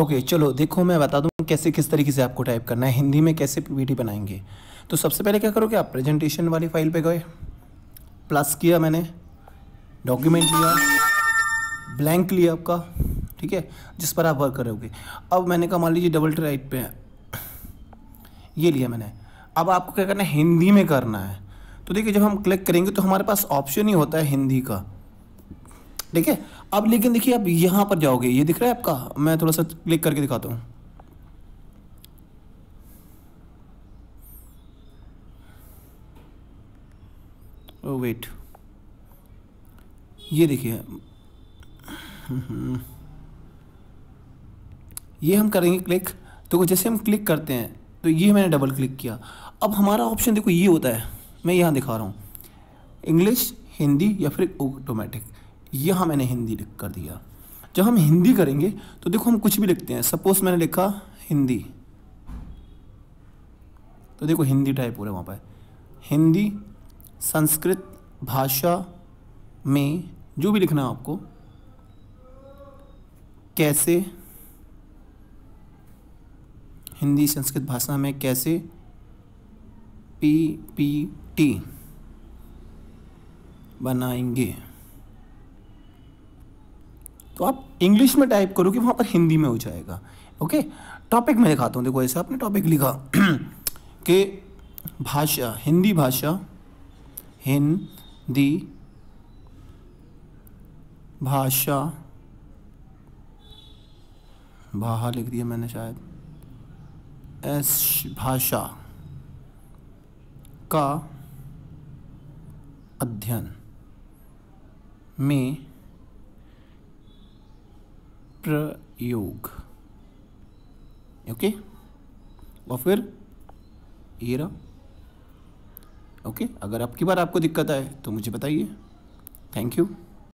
okay okay, चलो देखो मैं बता दूँ कैसे किस तरीके से आपको टाइप करना है हिंदी में कैसे पीपीटी बनाएंगे तो सबसे पहले क्या करोगे आप प्रेजेंटेशन वाली फाइल पे गए प्लस किया मैंने डॉक्यूमेंट लिया ब्लैंक लिया आपका ठीक है जिस पर आप वर्क करोगे अब मैंने कहा मान लीजिए डबल ट्राइट पे है ये लिया मैंने अब आपको क्या करना है हिंदी में करना है तो देखिए जब हम क्लिक करेंगे तो हमारे पास ऑप्शन ही होता है हिंदी का ठीक है अब लेकिन देखिए आप यहाँ पर जाओगे ये दिख रहा है आपका मैं थोड़ा सा क्लिक करके दिखाता हूँ वेट oh, ये देखिए ये हम करेंगे क्लिक तो जैसे हम क्लिक करते हैं तो ये मैंने डबल क्लिक किया अब हमारा ऑप्शन देखो ये होता है मैं यहाँ दिखा रहा हूँ इंग्लिश हिंदी या फिर ऑटोमेटिक यहाँ मैंने हिंदी लिख कर दिया जब हम हिंदी करेंगे तो देखो हम कुछ भी लिखते हैं सपोज मैंने लिखा हिंदी तो देखो हिंदी टाइप हो रहा है वहाँ पर हिंदी संस्कृत भाषा में जो भी लिखना है आपको कैसे हिंदी संस्कृत भाषा में कैसे पी पी टी बनाएंगे तो आप इंग्लिश में टाइप करो कि वहाँ पर हिंदी में हो जाएगा ओके टॉपिक में दिखाता हूँ देखो ऐसे आपने टॉपिक लिखा कि भाषा हिंदी भाषा हिंदी भाषा बाहर लिख दिया मैंने शायद एस भाषा का अध्ययन में प्रयोग ओके और फिर ये रहा ओके अगर आपकी बार आपको दिक्कत आए तो मुझे बताइए थैंक यू